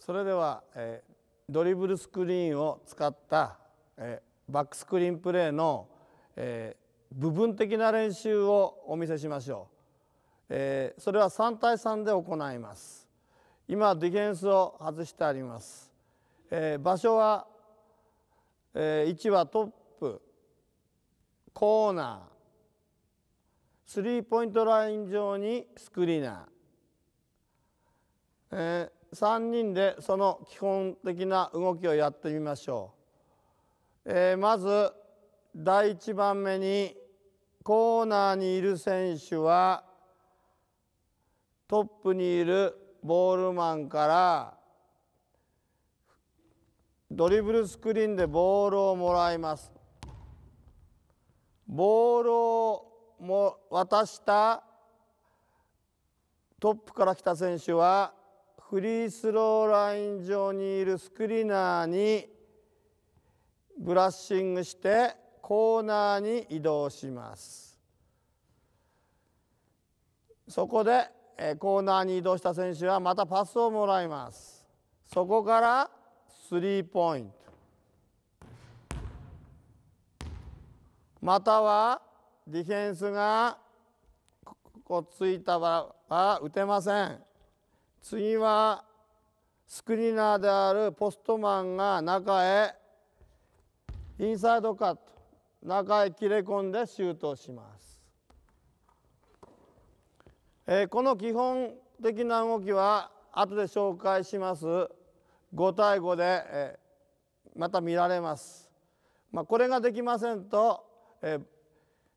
それでは、えドリブルスクリーンを使った、えバックスクリーンプレーの、え部分的な練習をお見せしましょう、えそれは3対3で行います今ディフェンスを外してあります、えー、場所は、えー、1はトップコーナースリーポイントライン上にスクリーナー、えー、3人でその基本的な動きをやってみましょう、えー、まず第1番目にコーナーにいる選手はトップにいるボールマンからドリブルスクリーンでボールをもらいます。ボールをも渡したトップから来た選手はフリースローライン上にいるスクリーナーにブラッシングしてコーナーに移動します。そこでコーナーに移動した選手はまたパスをもらいますそこからスリーポイントまたはディフェンスがここついた場は打てません次はスクリーナーであるポストマンが中へインサイドカット中へ切れ込んでシュートをしますえー、この基本的な動きは後で紹介します5対5で、えー、また見られます。まあ、これができませんと、えー、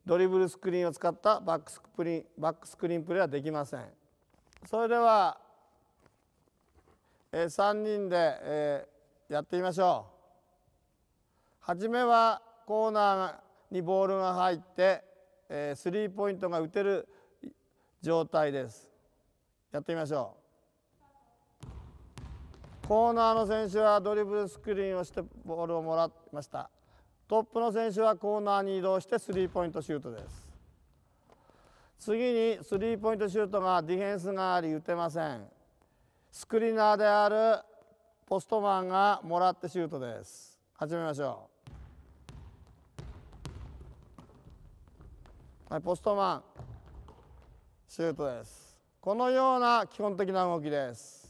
ドリブルスクリーンを使ったバックスクリーンバックスクリーンプレーはできません。それでは、えー、3人で、えー、やってみましょう。初めはコーナーにボールが入って、えー、スリーポイントが打てる状態ですやってみましょうコーナーの選手はドリブルスクリーンをしてボールをもらいましたトップの選手はコーナーに移動してスリーポイントシュートです次にスリーポイントシュートがディフェンスがあり打てませんスクリーナーであるポストマンがもらってシュートです始めましょうはいポストマンシュートですこのような基本的な動きです